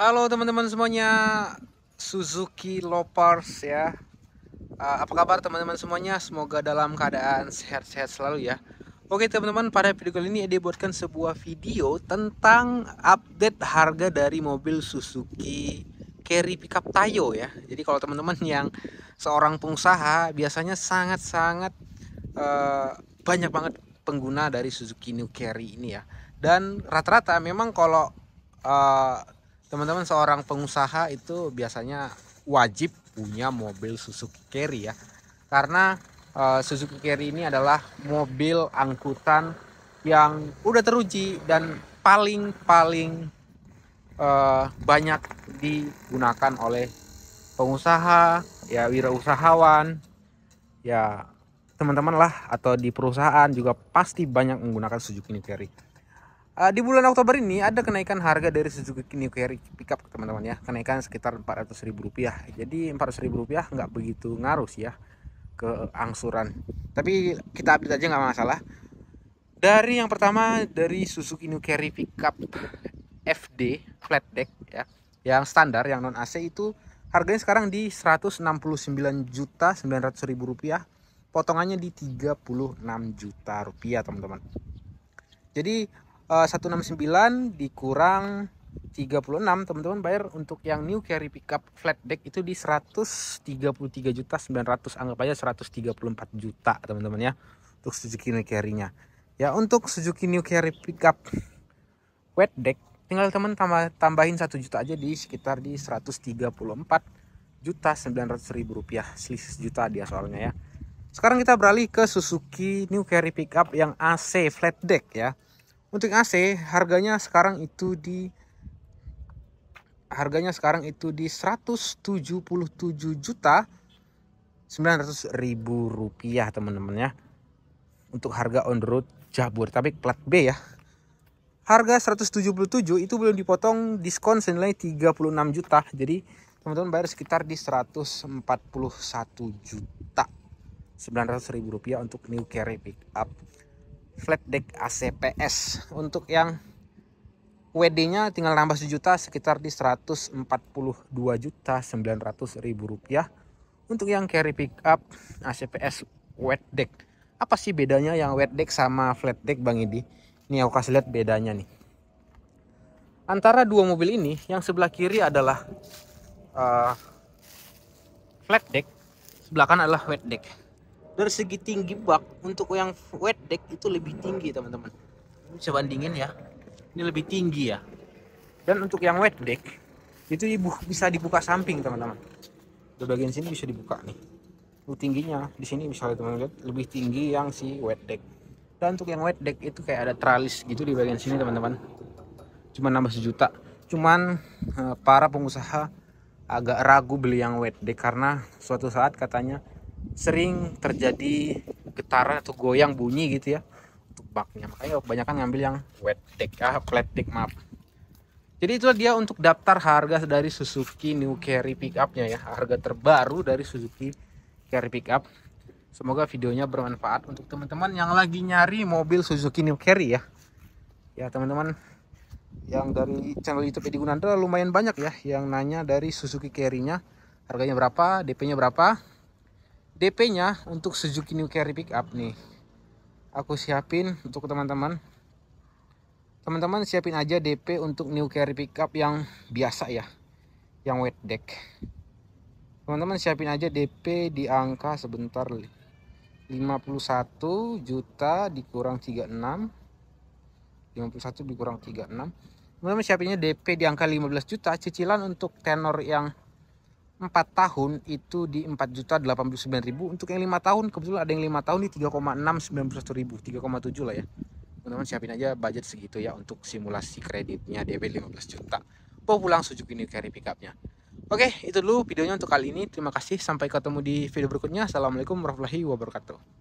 Halo teman-teman semuanya Suzuki Lopars ya uh, Apa kabar teman-teman semuanya Semoga dalam keadaan sehat-sehat selalu ya Oke teman-teman pada video kali ini Edi buatkan sebuah video tentang update harga dari mobil Suzuki carry pickup Tayo ya Jadi kalau teman-teman yang seorang pengusaha Biasanya sangat-sangat uh, banyak banget pengguna dari Suzuki New Carry ini ya Dan rata-rata memang kalau uh, teman-teman seorang pengusaha itu biasanya wajib punya mobil Suzuki Carry ya karena uh, Suzuki Carry ini adalah mobil angkutan yang udah teruji dan paling-paling uh, banyak digunakan oleh pengusaha ya wirausahawan ya teman-teman lah atau di perusahaan juga pasti banyak menggunakan Suzuki Carry Uh, di bulan Oktober ini ada kenaikan harga dari Suzuki New Carry pickup teman-teman ya kenaikan sekitar 400 ribu rupiah jadi 400 ribu rupiah nggak begitu ngaruh sih ya ke angsuran tapi kita update aja nggak masalah dari yang pertama dari Suzuki New Carry pickup FD flat deck ya yang standar yang non AC itu harganya sekarang di 169 juta 900 ribu rupiah potongannya di 36 juta rupiah teman-teman jadi 169 eh, dikurang 36 teman-teman bayar untuk yang new carry pickup flat deck itu di 133 juta 900 anggap aja 134 juta teman-teman ya untuk Suzuki new carry-nya ya untuk Suzuki new carry pickup wet deck tinggal teman tambah tambahin 1 juta aja di sekitar di 134 juta 900 ribu rupiah selisih juta dia soalnya ya sekarang kita beralih ke Suzuki new carry pickup yang AC flat deck ya untuk AC harganya sekarang itu di harganya sekarang itu di 177 juta 900 ribu rupiah teman-teman ya untuk harga on the road tapi plat B ya harga 177 itu belum dipotong diskon senilai 36 juta jadi teman-teman bayar sekitar di 141 juta 900 ribu rupiah untuk new carry Pickup flat deck ACPS untuk yang WD nya tinggal nambah sejuta sekitar di 142 juta 900 ribu rupiah untuk yang carry pickup ACPS wet deck apa sih bedanya yang wet deck sama flat deck Bang Edi ini aku kasih lihat bedanya nih antara dua mobil ini yang sebelah kiri adalah uh, flat deck sebelah kanan adalah wet deck dari segi tinggi bak untuk yang wet deck itu lebih tinggi teman-teman bisa bandingin ya ini lebih tinggi ya dan untuk yang wet deck itu ibu bisa dibuka samping teman-teman di bagian sini bisa dibuka nih lebih tingginya di sini misalnya teman lihat lebih tinggi yang si wet deck dan untuk yang wet deck itu kayak ada tralis gitu di bagian sini teman-teman cuma nambah sejuta cuman eh, para pengusaha agak ragu beli yang wet deck karena suatu saat katanya sering terjadi getaran atau goyang bunyi gitu ya untuk baknya makanya banyak kan ngambil yang wet deck ah flat deck maaf jadi itu dia untuk daftar harga dari Suzuki New Carry Pickupnya ya harga terbaru dari Suzuki Carry Pickup semoga videonya bermanfaat untuk teman-teman yang lagi nyari mobil Suzuki New Carry ya ya teman-teman yang dari channel YouTube Edi Gunanda lumayan banyak ya yang nanya dari Suzuki Carry-nya harganya berapa DP-nya berapa DP-nya untuk Suzuki New Carry Pickup nih. Aku siapin untuk teman-teman. Teman-teman siapin aja DP untuk New Carry Pickup yang biasa ya. Yang wet deck. Teman-teman siapin aja DP di angka sebentar 51 juta dikurang 36 51 dikurang 36 teman-teman siapinnya DP di angka 15 juta cicilan untuk tenor yang 4 tahun itu di empat juta sembilan ribu untuk yang 5 tahun kebetulan ada yang 5 tahun di satu ribu 3,7 lah ya teman-teman siapin aja budget segitu ya untuk simulasi kreditnya DP 15 juta Oh pulang Suzuki New Carry pickupnya oke itu dulu videonya untuk kali ini terima kasih sampai ketemu di video berikutnya assalamualaikum warahmatullahi wabarakatuh